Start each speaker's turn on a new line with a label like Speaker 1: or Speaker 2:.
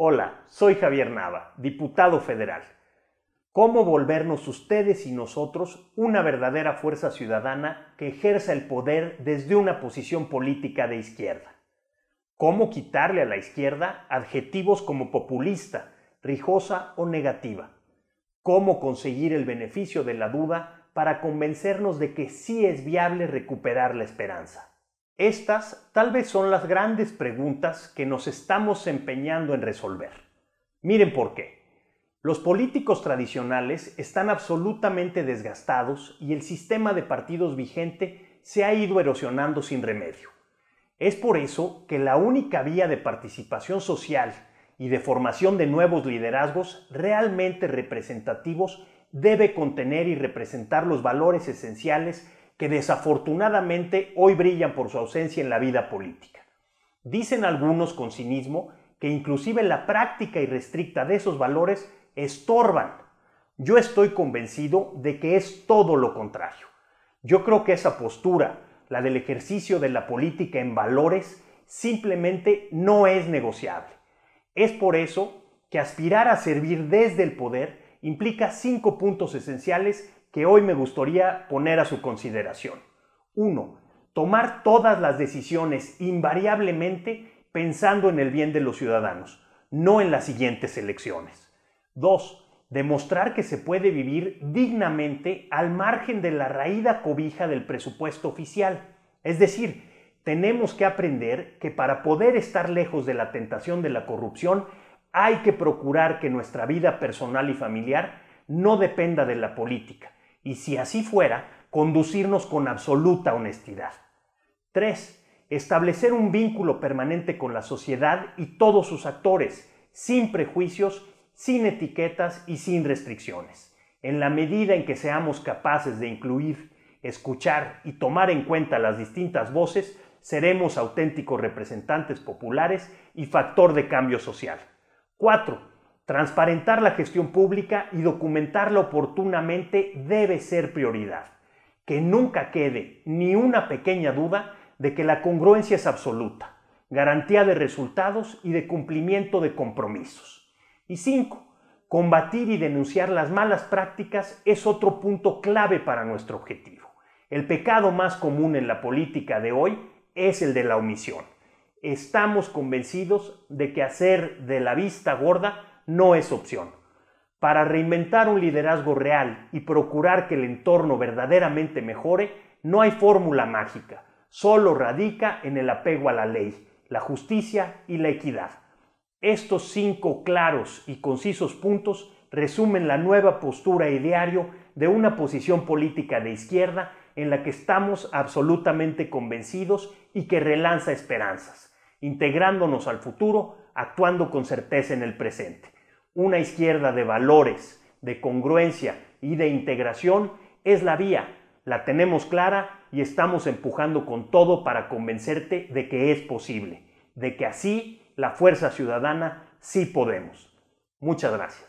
Speaker 1: Hola, soy Javier Nava, diputado federal. ¿Cómo volvernos ustedes y nosotros una verdadera fuerza ciudadana que ejerza el poder desde una posición política de izquierda? ¿Cómo quitarle a la izquierda adjetivos como populista, rijosa o negativa? ¿Cómo conseguir el beneficio de la duda para convencernos de que sí es viable recuperar la esperanza? Estas tal vez son las grandes preguntas que nos estamos empeñando en resolver. Miren por qué. Los políticos tradicionales están absolutamente desgastados y el sistema de partidos vigente se ha ido erosionando sin remedio. Es por eso que la única vía de participación social y de formación de nuevos liderazgos realmente representativos debe contener y representar los valores esenciales que desafortunadamente hoy brillan por su ausencia en la vida política. Dicen algunos con cinismo que inclusive la práctica irrestricta de esos valores estorban. Yo estoy convencido de que es todo lo contrario. Yo creo que esa postura, la del ejercicio de la política en valores, simplemente no es negociable. Es por eso que aspirar a servir desde el poder implica cinco puntos esenciales que hoy me gustaría poner a su consideración. 1. Tomar todas las decisiones invariablemente pensando en el bien de los ciudadanos, no en las siguientes elecciones. 2. Demostrar que se puede vivir dignamente al margen de la raída cobija del presupuesto oficial. Es decir, tenemos que aprender que para poder estar lejos de la tentación de la corrupción, hay que procurar que nuestra vida personal y familiar no dependa de la política, y si así fuera, conducirnos con absoluta honestidad. 3. Establecer un vínculo permanente con la sociedad y todos sus actores, sin prejuicios, sin etiquetas y sin restricciones. En la medida en que seamos capaces de incluir, escuchar y tomar en cuenta las distintas voces, seremos auténticos representantes populares y factor de cambio social. 4. Transparentar la gestión pública y documentarla oportunamente debe ser prioridad. Que nunca quede ni una pequeña duda de que la congruencia es absoluta, garantía de resultados y de cumplimiento de compromisos. Y 5. Combatir y denunciar las malas prácticas es otro punto clave para nuestro objetivo. El pecado más común en la política de hoy es el de la omisión. Estamos convencidos de que hacer de la vista gorda no es opción. Para reinventar un liderazgo real y procurar que el entorno verdaderamente mejore, no hay fórmula mágica, solo radica en el apego a la ley, la justicia y la equidad. Estos cinco claros y concisos puntos resumen la nueva postura y de una posición política de izquierda en la que estamos absolutamente convencidos y que relanza esperanzas, integrándonos al futuro, actuando con certeza en el presente. Una izquierda de valores, de congruencia y de integración es la vía. La tenemos clara y estamos empujando con todo para convencerte de que es posible, de que así la fuerza ciudadana sí podemos. Muchas gracias.